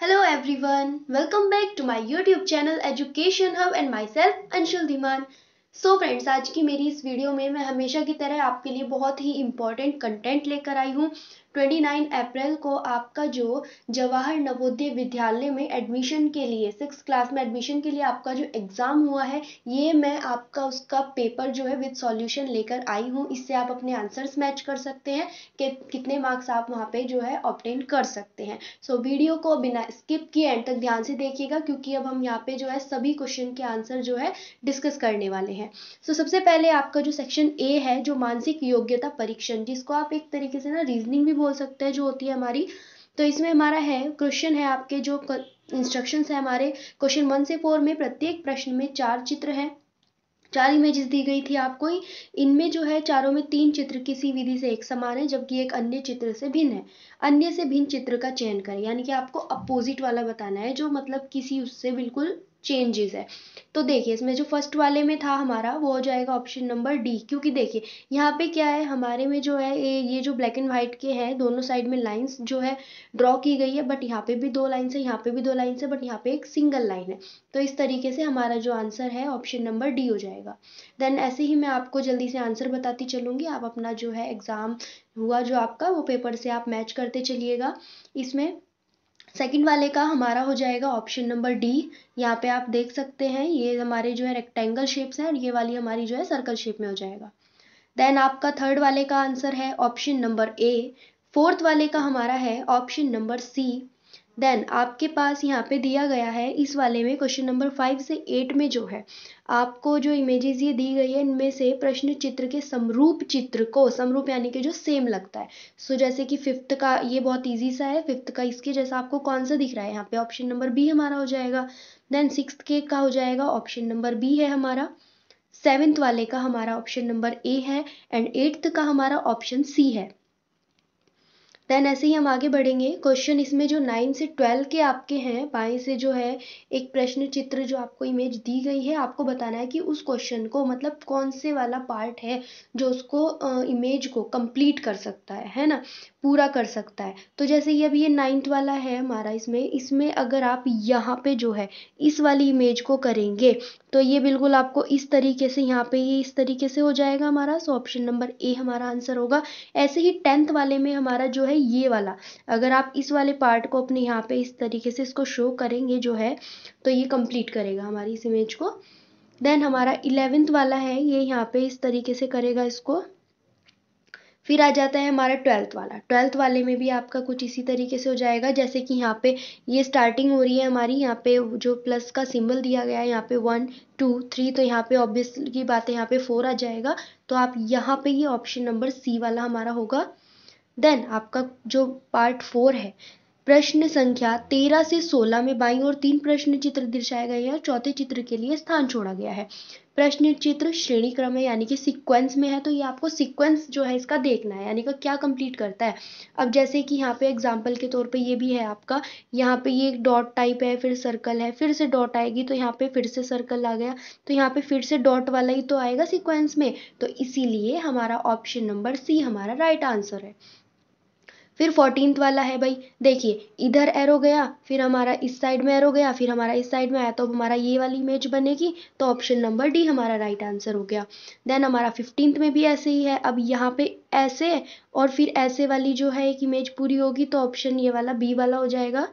Hello everyone, welcome back to my YouTube channel Education Hub and myself Anshul Dhiman so so friends आज की मेरी इस video में मैं हमेशा की तरह आपके लिए बहुत ही इम्पॉर्टेंट कंटेंट लेकर आई हूँ 29 अप्रैल को आपका जो जवाहर नवोदय विद्यालय में एडमिशन के लिए सिक्स क्लास में एडमिशन के लिए आपका जो एग्ज़ाम हुआ है ये मैं आपका उसका पेपर जो है विद सॉल्यूशन लेकर आई हूँ इससे आप अपने आंसर्स मैच कर सकते हैं कि कितने मार्क्स आप वहाँ पे जो है ऑप्टेन कर सकते हैं सो so, वीडियो को बिना स्किप किए एंड तक ध्यान से देखिएगा क्योंकि अब हम यहाँ पे जो है सभी क्वेश्चन के आंसर जो है डिस्कस करने वाले हैं सो so, सबसे पहले आपका जो सेक्शन ए है जो मानसिक योग्यता परीक्षण जिसको आप एक तरीके से ना रीजनिंग भी बोल बोल सकते हैं जो होती है हमारी तो इसमें हमारा है क्वेश्चन है आपके जो इंस्ट्रक्शंस है हमारे क्वेश्चन वन से फोर में प्रत्येक प्रश्न में चार चित्र हैं चार इमेजेस दी गई थी आपको इनमें जो है चारों में तीन चित्र किसी विधि से एक समान है जबकि एक अन्य चित्र से भिन्न है अन्य से भिन्न चित्र का चयन करें यानी कि आपको अपोजिट वाला बताना है जो मतलब किसी उससे बिल्कुल चेंजेस है तो देखिए इसमें जो फर्स्ट वाले में था हमारा वो हो जाएगा ऑप्शन नंबर डी क्योंकि देखिए यहाँ पे क्या है हमारे में जो है ये ये जो ब्लैक एंड वाइट के हैं दोनों साइड में लाइंस जो है ड्रॉ की गई है बट यहाँ पे भी दो लाइन्स है यहाँ पे भी दो लाइन्स है बट यहाँ पे एक सिंगल लाइन है तो इस तरीके से हमारा जो आंसर है ऑप्शन नंबर डी हो जाएगा देन ऐसे ही मैं आपको जल्दी से आंसर बताती चलूँगी आप अपना जो है एग्ज़ाम हुआ जो आपका वो पेपर से आप मैच करते चलिएगा इसमें सेकंड वाले का हमारा हो जाएगा ऑप्शन नंबर डी यहाँ पे आप देख सकते हैं ये हमारे जो है रेक्टेंगल शेप्स हैं और ये वाली हमारी जो है सर्कल शेप में हो जाएगा देन आपका थर्ड वाले का आंसर है ऑप्शन नंबर ए फोर्थ वाले का हमारा है ऑप्शन नंबर सी देन आपके पास यहाँ पे दिया गया है इस वाले में क्वेश्चन नंबर फाइव से एट में जो है आपको जो इमेजेस ये दी गई है इनमें से प्रश्न चित्र के समरूप चित्र को समरूप यानी कि जो सेम लगता है सो so, जैसे कि फिफ्थ का ये बहुत ईजी सा है फिफ्थ का इसके जैसा आपको कौन सा दिख रहा है यहाँ पे ऑप्शन नंबर बी हमारा हो जाएगा देन सिक्स के का हो जाएगा ऑप्शन नंबर बी है हमारा सेवेंथ वाले का हमारा ऑप्शन नंबर ए है एंड एट्थ का हमारा ऑप्शन सी है देन ऐसे ही हम आगे बढ़ेंगे क्वेश्चन इसमें जो नाइन से ट्वेल्व के आपके हैं बाएं से जो है एक प्रश्न चित्र जो आपको इमेज दी गई है आपको बताना है कि उस क्वेश्चन को मतलब कौन से वाला पार्ट है जो उसको इमेज को कंप्लीट कर सकता है है ना पूरा कर सकता है तो जैसे ये अभी ये नाइन्थ वाला है हमारा इसमें इसमें अगर आप यहाँ पे जो है इस वाली इमेज को करेंगे तो ये बिल्कुल आपको इस तरीके से यहाँ पे ये इस तरीके से हो जाएगा हमारा सो ऑप्शन नंबर ए हमारा आंसर होगा ऐसे ही टेंथ वाले में हमारा जो है ये वाला अगर आप इस वाले पार्ट को अपने यहाँ पे इस तरीके से इसको शो करेंगे जो है तो ये कंप्लीट करेगा हमारी इस इमेज को देन हमारा इलेवेंथ वाला है ये यहाँ पे इस तरीके से करेगा इसको फिर आ जाता है हमारा ट्वेल्थ वाला ट्वेल्थ वाले में भी आपका कुछ इसी तरीके से हो जाएगा जैसे कि यहाँ पे ये स्टार्टिंग हो रही है हमारी यहाँ पे जो प्लस का सिंबल दिया गया है यहाँ पे वन टू थ्री तो यहाँ पे ऑब्वियस की बात है यहाँ पे फोर आ जाएगा तो आप यहाँ पे ये ऑप्शन नंबर सी वाला हमारा होगा देन आपका जो पार्ट फोर है प्रश्न संख्या तेरह से सोलह में बाई और तीन प्रश्न चित्र दर्शाए गए हैं चौथे चित्र के लिए स्थान छोड़ा गया है प्रश्न चित्र श्रेणी क्रम है यानी कि सीक्वेंस में है तो ये आपको सीक्वेंस जो है इसका देखना है यानी कि क्या कंप्लीट करता है अब जैसे कि यहाँ पे एग्जांपल के तौर पे ये भी है आपका यहाँ पे ये एक डॉट टाइप है फिर सर्कल है फिर से डॉट आएगी तो यहाँ पे फिर से सर्कल आ गया तो यहाँ पे फिर से डॉट वाला ही तो आएगा सिक्वेंस में तो इसीलिए हमारा ऑप्शन नंबर सी हमारा राइट आंसर है फिर फोर्टीन वाला है भाई देखिए इधर एरो गया फिर हमारा इस साइड में एरो गया फिर हमारा इस साइड में आया तो अब हमारा ये वाली इमेज बनेगी तो ऑप्शन नंबर डी हमारा राइट आंसर हो गया देन हमारा फिफ्टींथ में भी ऐसे ही है अब यहाँ पे ऐसे और फिर ऐसे वाली जो है एक इमेज पूरी होगी तो ऑप्शन ये वाला बी वाला हो जाएगा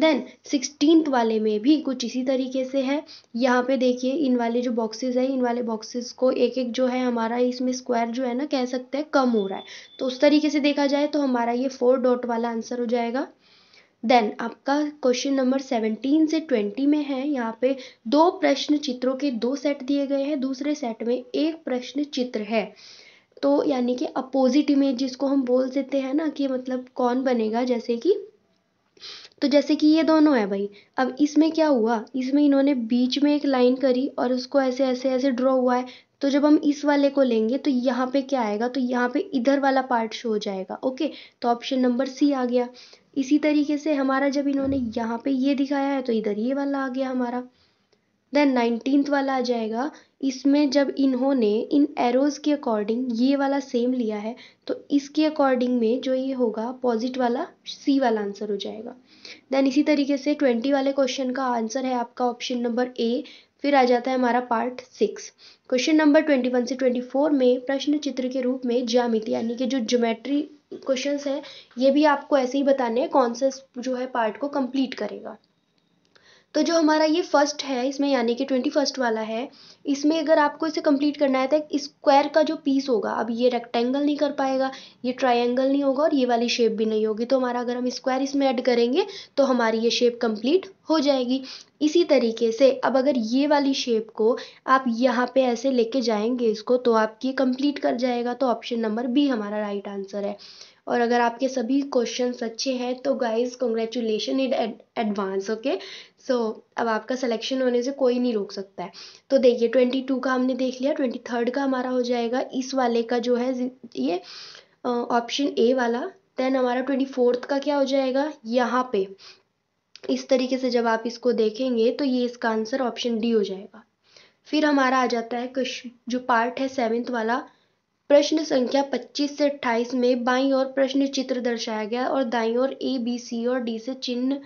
देन सिक्सटीनथ वाले में भी कुछ इसी तरीके से है यहाँ पे देखिए इन वाले जो बॉक्सेस है इन वाले बॉक्सेस को एक एक जो है हमारा इसमें स्क्वायर जो है ना कह सकते हैं कम हो रहा है तो उस तरीके से देखा जाए तो हमारा ये फोर डॉट वाला आंसर हो जाएगा देन आपका क्वेश्चन नंबर सेवनटीन से ट्वेंटी में है यहाँ पे दो प्रश्न चित्रों के दो सेट दिए गए हैं दूसरे सेट में एक प्रश्न चित्र है तो यानी कि अपोजिट इमेज जिसको हम बोल देते हैं ना कि मतलब कौन बनेगा जैसे कि तो जैसे कि ये दोनों है भाई अब इसमें क्या हुआ इसमें इन्होंने बीच में एक लाइन करी और उसको ऐसे ऐसे ऐसे ड्रॉ हुआ है तो जब हम इस वाले को लेंगे तो यहाँ पे क्या आएगा तो यहाँ पे इधर वाला पार्ट शो हो जाएगा ओके तो ऑप्शन नंबर सी आ गया इसी तरीके से हमारा जब इन्होंने यहाँ पे ये दिखाया है तो इधर ये वाला आ गया हमारा देन नाइनटीन वाला आ जाएगा इसमें जब इन्होंने इन एरोज़ के अकॉर्डिंग ये वाला सेम लिया है तो इसके अकॉर्डिंग में जो ये होगा पॉजिट वाला सी वाला आंसर हो जाएगा देन इसी तरीके से ट्वेंटी वाले क्वेश्चन का आंसर है आपका ऑप्शन नंबर ए फिर आ जाता है हमारा part six question number twenty one से ट्वेंटी फोर में प्रश्न चित्र के रूप में ज्यामिति यानी कि जो ज्योमेट्री क्वेश्चंस हैं ये भी आपको ऐसे ही बताने हैं कौन सा जो है पार्ट को कंप्लीट करेगा तो जो हमारा ये फर्स्ट है इसमें यानी कि ट्वेंटी फर्स्ट वाला है इसमें अगर आपको इसे कंप्लीट करना है तो स्क्वायर का जो पीस होगा अब ये रेक्टेंगल नहीं कर पाएगा ये ट्राइंगल नहीं होगा और ये वाली शेप भी नहीं होगी तो हमारा अगर हम स्क्वायर इसमें ऐड करेंगे तो हमारी ये शेप कंप्लीट हो जाएगी इसी तरीके से अब अगर ये वाली शेप को आप यहाँ पे ऐसे लेके जाएंगे इसको तो आप ये कंप्लीट कर जाएगा तो ऑप्शन नंबर बी हमारा राइट आंसर है और अगर आपके सभी क्वेश्चन अच्छे हैं तो guys congratulation in advance okay so अब आपका सिलेक्शन होने से कोई नहीं रोक सकता है तो देखिए ट्वेंटी टू का हमने देख लिया ट्वेंटी थर्ड का हमारा हो जाएगा इस वाले का जो है ये ऑप्शन ए वाला देन हमारा ट्वेंटी फोर्थ का क्या हो जाएगा यहाँ पे इस तरीके से जब आप इसको देखेंगे तो ये इसका आंसर ऑप्शन डी हो जाएगा फिर हमारा आ जाता है जो पार्ट है सेवेंथ वाला प्रश्न संख्या 25 से 28 में बाईं ओर प्रश्न चित्र दर्शाया गया और दाईं ओर ए बी सी और डी से चिन्ह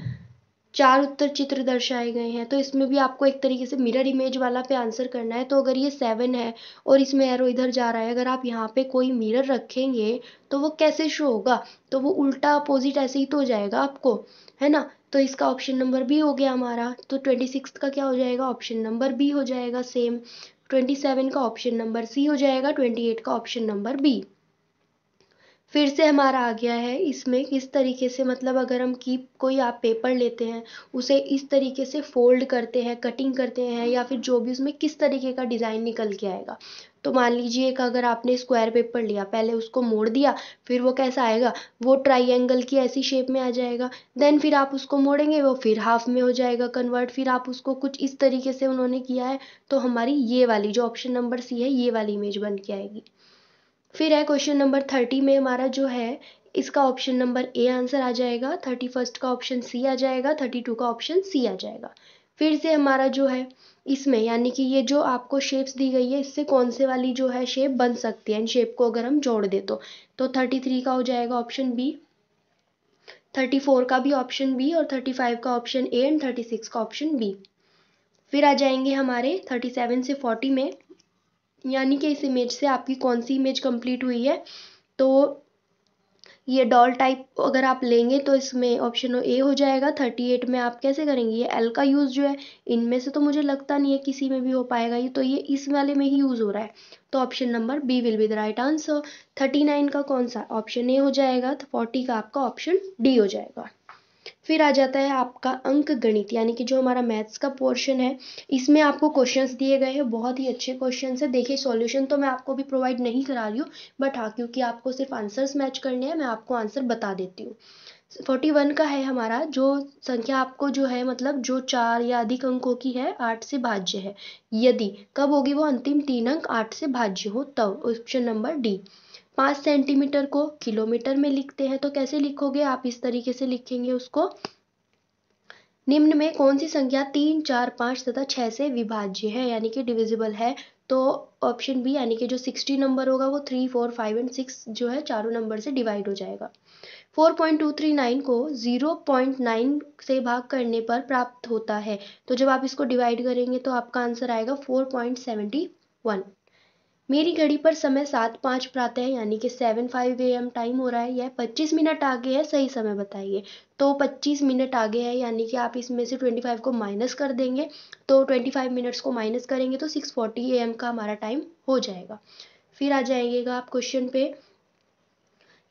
चार उत्तर चित्र दर्शाए गए हैं तो इसमें भी आपको एक तरीके से मिरर इमेज वाला पे आंसर करना है तो अगर ये सेवन है और इसमें एरो इधर जा रहा है अगर आप यहाँ पे कोई मिरर रखेंगे तो वो कैसे शो होगा तो वो उल्टा अपोजिट ऐसे ही तो हो जाएगा आपको है ना तो इसका ऑप्शन नंबर बी हो गया हमारा तो ट्वेंटी का क्या हो जाएगा ऑप्शन नंबर बी हो जाएगा सेम ट्वेंटी सेवन का ऑप्शन नंबर सी हो जाएगा ट्वेंटी एट का ऑप्शन नंबर बी फिर से हमारा आ गया है इसमें किस तरीके से मतलब अगर हम की कोई आप पेपर लेते हैं उसे इस तरीके से फोल्ड करते हैं कटिंग करते हैं या फिर जो भी उसमें किस तरीके का डिज़ाइन निकल के आएगा तो मान लीजिए कि अगर आपने स्क्वायर पेपर लिया पहले उसको मोड़ दिया फिर वो कैसा आएगा वो ट्राइंगल की ऐसी शेप में आ जाएगा देन फिर आप उसको मोड़ेंगे वो फिर हाफ में हो जाएगा कन्वर्ट फिर आप उसको कुछ इस तरीके से उन्होंने किया है तो हमारी ये वाली जो ऑप्शन नंबर सी है ये वाली इमेज बन के आएगी फिर है क्वेश्चन नंबर थर्टी में हमारा जो है इसका ऑप्शन नंबर ए आंसर आ जाएगा थर्टी फर्स्ट का ऑप्शन सी आ जाएगा थर्टी टू का ऑप्शन सी आ जाएगा फिर से हमारा जो है इसमें यानी कि ये जो आपको शेप्स दी गई है इससे कौन से वाली जो है शेप बन सकती है इन शेप को अगर हम जोड़ दे तो तो थर्टी थ्री का हो जाएगा ऑप्शन बी थर्टी फोर का भी ऑप्शन बी और थर्टी फाइव का option A and thirty six का ऑप्शन बी फिर आ जाएंगे हमारे थर्टी सेवन से फोर्टी में यानी कि इस इमेज से आपकी कौन सी इमेज कंप्लीट हुई है तो ये डॉल टाइप अगर आप लेंगे तो इसमें ऑप्शन ए हो जाएगा थर्टी एट में आप कैसे करेंगे ये एल का यूज़ जो है इनमें से तो मुझे लगता नहीं है किसी में भी हो पाएगा ये तो ये इस वाले में ही यूज़ हो रहा है तो option number B will be the right answer thirty nine का कौन सा ऑप्शन ए हो जाएगा तो फोर्टी का आपका ऑप्शन डी हो जाएगा फिर आ जाता है आपका अंक गणित यानी कि जो हमारा मैथ्स का पोर्शन है इसमें आपको क्वेश्चंस दिए गए हैं बहुत ही अच्छे क्वेश्चंस है देखिए सॉल्यूशन तो मैं आपको भी प्रोवाइड नहीं करा रही हूँ बट हाँ क्योंकि आपको सिर्फ आंसर्स मैच करने हैं मैं आपको आंसर बता देती हूँ फोर्टी वन का है हमारा जो संख्या आपको जो है मतलब जो चार या अधिक अंकों की है आठ से भाज्य है यदि कब होगी वो अंतिम तीन अंक आठ से भाज्य हो तब ऑप्शन नंबर डी पाँच सेंटीमीटर को किलोमीटर में लिखते हैं तो कैसे लिखोगे आप इस तरीके से लिखेंगे उसको निम्न में कौन सी संख्या तीन चार पाँच तथा छः से विभाज्य है यानी कि डिविजिबल है तो ऑप्शन बी यानी कि जो सिक्सटी नंबर होगा वो three four five and six जो है चारों नंबर से डिवाइड हो जाएगा four point two three nine को ज़ीरो पॉइंट नाइन से भाग करने पर प्राप्त होता है तो जब आप इसको डिवाइड करेंगे तो आपका आंसर आएगा फोर पॉइंट सेवेंटी वन मेरी घड़ी पर समय सात पाँच प्रातः यानी कि seven five A M time हो रहा है यह पच्चीस मिनट आगे है सही समय बताइए तो पच्चीस मिनट आगे है यानी कि आप इसमें से ट्वेंटी फाइव को माइनस कर देंगे तो ट्वेंटी फाइव मिनट्स को माइनस करेंगे तो सिक्स फोर्टी ए एम का हमारा टाइम हो जाएगा फिर आ जाएगा आप क्वेश्चन पे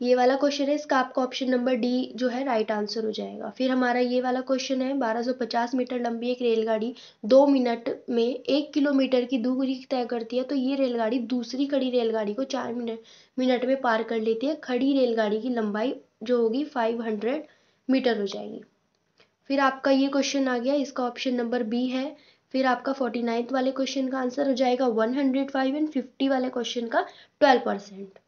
ये वाला क्वेश्चन है इसका आपका ऑप्शन नंबर डी जो है राइट आंसर हो जाएगा फिर हमारा ये वाला क्वेश्चन है 1250 मीटर लंबी एक रेलगाड़ी दो मिनट में एक किलोमीटर की दूरी तय करती है तो ये रेलगाड़ी दूसरी खड़ी रेलगाड़ी को चार मिनट मिनट में पार कर लेती है खड़ी रेलगाड़ी की लंबाई जो होगी फाइव हंड्रेड मीटर हो जाएगी फिर आपका ये क्वेश्चन आ गया इसका ऑप्शन नंबर बी है फिर आपका फोर्टी नाइन्थ वाले क्वेश्चन का आंसर हो जाएगा one hundred five and fifty वाले क्वेश्चन का ट्वेल्व परसेंट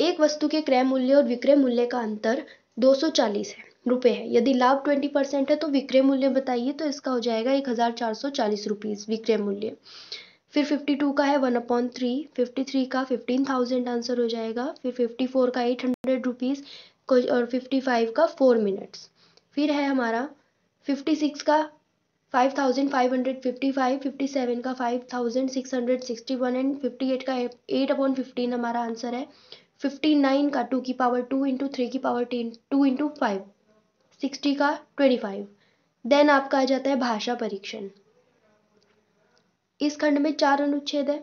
एक वस्तु के क्रय मूल्य और विक्रय मूल्य का अंतर 240 है रुपए है यदि लाभ 20 परसेंट है तो विक्रय मूल्य बताइए तो इसका हो जाएगा एक हजार चार सौ चालीस रुपीज विक्रय मूल्य फिर 52 का है वन अपॉइंट थ्री फिफ्टी का फिफ्टीन थाउजेंड आंसर हो जाएगा फिर 54 का एट हंड्रेड रुपीज और 55 का फोर मिनट्स फिर है हमारा 56 का 5,555, 57 का 5,661 एंड 58 का 8 अपॉन फिफ्टीन हमारा आंसर है फिफ्टी नाइन का टू की पावर टू इंटू थ्री की power ten two into five sixty का ट्वेंटी फाइव देन आपका आ जाता है भाषा परीक्षण इस खंड में चार अनुच्छेद है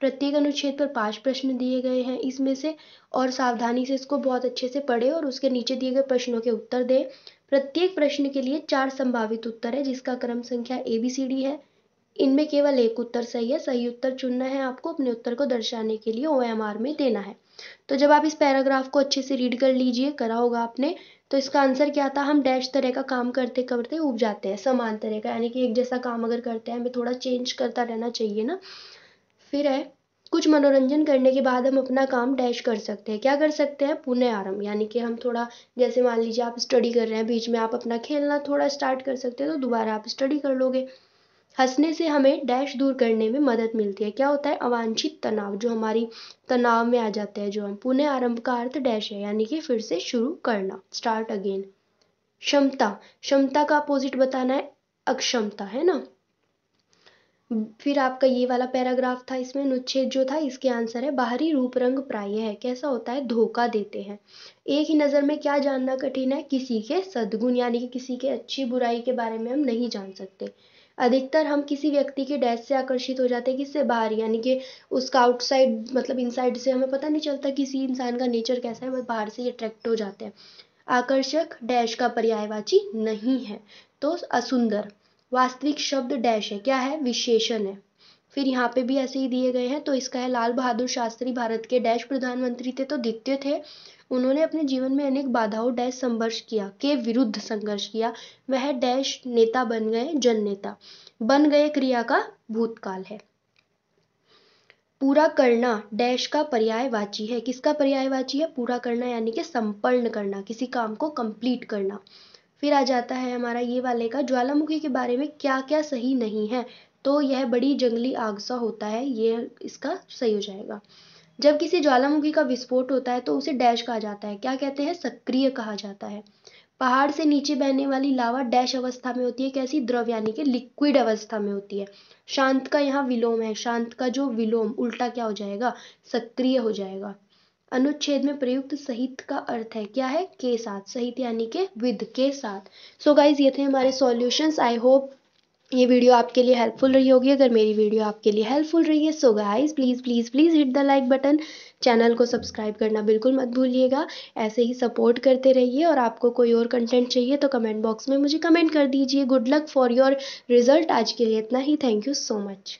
प्रत्येक अनुच्छेद पर पांच प्रश्न दिए गए हैं इसमें से और सावधानी से इसको बहुत अच्छे से पढ़े और उसके नीचे दिए गए प्रश्नों के उत्तर दें प्रत्येक प्रश्न के लिए चार संभावित उत्तर है जिसका क्रम संख्या ए बी सी डी है इनमें केवल एक उत्तर सही है सही उत्तर चुनना है आपको अपने उत्तर को दर्शाने के लिए ओ में देना है तो जब आप इस पैराग्राफ को अच्छे से रीड कर लीजिए करा होगा आपने तो इसका आंसर क्या था हम डैश तरह का काम करते करते उब जाते हैं समान तरह का यानी कि एक जैसा काम अगर करते हैं हमें थोड़ा चेंज करता रहना चाहिए ना फिर है कुछ मनोरंजन करने के बाद हम अपना काम डैश कर सकते हैं क्या कर सकते हैं पुनः आरंभ यानी कि हम थोड़ा जैसे मान लीजिए आप स्टडी कर रहे हैं बीच में आप अपना खेलना थोड़ा स्टार्ट कर सकते हैं तो दोबारा आप स्टडी कर लोगे हंसने से हमें डैश दूर करने में मदद मिलती है क्या होता है अवांछित तनाव जो हमारी तनाव में आ जाता है जो हम पुनः आरंभ का अर्थ डैश है यानी कि फिर से शुरू करना स्टार्ट अगेन क्षमता क्षमता का अपोजिट बताना है अक्षमता है ना फिर आपका ये वाला पैराग्राफ था इसमें अनुच्छेद जो था इसके आंसर है बाहरी रूप रंग प्राय है कैसा होता है धोखा देते हैं एक ही नज़र में क्या जानना कठिन है किसी के सदगुण यानी कि किसी के अच्छी बुराई के बारे में हम नहीं जान सकते अधिकतर हम किसी व्यक्ति के डैश से आकर्षित हो जाते हैं किससे बाहर यानी कि उसका आउटसाइड मतलब इनसाइड से हमें पता नहीं चलता किसी इंसान का नेचर कैसा है बस बाहर से अट्रैक्ट हो जाते हैं आकर्षक डैश का पर्यायवाची नहीं है तो असुंदर वास्तविक शब्द डैश है क्या है विशेषण है फिर यहाँ पे भी ऐसे ही दिए गए हैं तो इसका है लाल बहादुर शास्त्री भारत के डैश प्रधानमंत्री थे तो द्वितीय थे उन्होंने अपने जीवन में अनेक बाधाओं डैश संघर्ष किया के विरुद्ध संघर्ष किया वह डैश नेता बन गए जन नेता बन गए क्रिया का भूतकाल है पूरा करना डैश का पर्यायवाची है किसका पर्यायवाची है पूरा करना यानी कि संपन्न करना किसी काम को कंप्लीट करना फिर आ जाता है हमारा ये वाले का ज्वालामुखी के बारे में क्या क्या सही नहीं है तो यह बड़ी जंगली आग सा होता है ये इसका सही हो जाएगा जब किसी ज्वालामुखी का विस्फोट होता है तो उसे डैश कहा जाता है क्या कहते हैं सक्रिय कहा जाता है पहाड़ से नीचे बहने वाली लावा डैश अवस्था में होती है कैसी द्रव यानी कि लिक्विड अवस्था में होती है शांत का यहाँ विलोम है शांत का जो विलोम उल्टा क्या हो जाएगा सक्रिय हो जाएगा अनुच्छेद में प्रयुक्त सहित का अर्थ है क्या है के साथ सहित यानी के विद के साथ सो so गाइज ये थे हमारे सॉल्यूशंस आई होप ये वीडियो आपके लिए हेल्पफुल रही होगी अगर मेरी वीडियो आपके लिए हेल्पफुल रही है so guys please please please hit the like button channel को सब्सक्राइब करना बिल्कुल मत भूलिएगा ऐसे ही सपोर्ट करते रहिए और आपको कोई और कंटेंट चाहिए तो कमेंट बॉक्स में मुझे कमेंट कर दीजिए good luck for your result आज के लिए इतना ही थैंक यू सो मच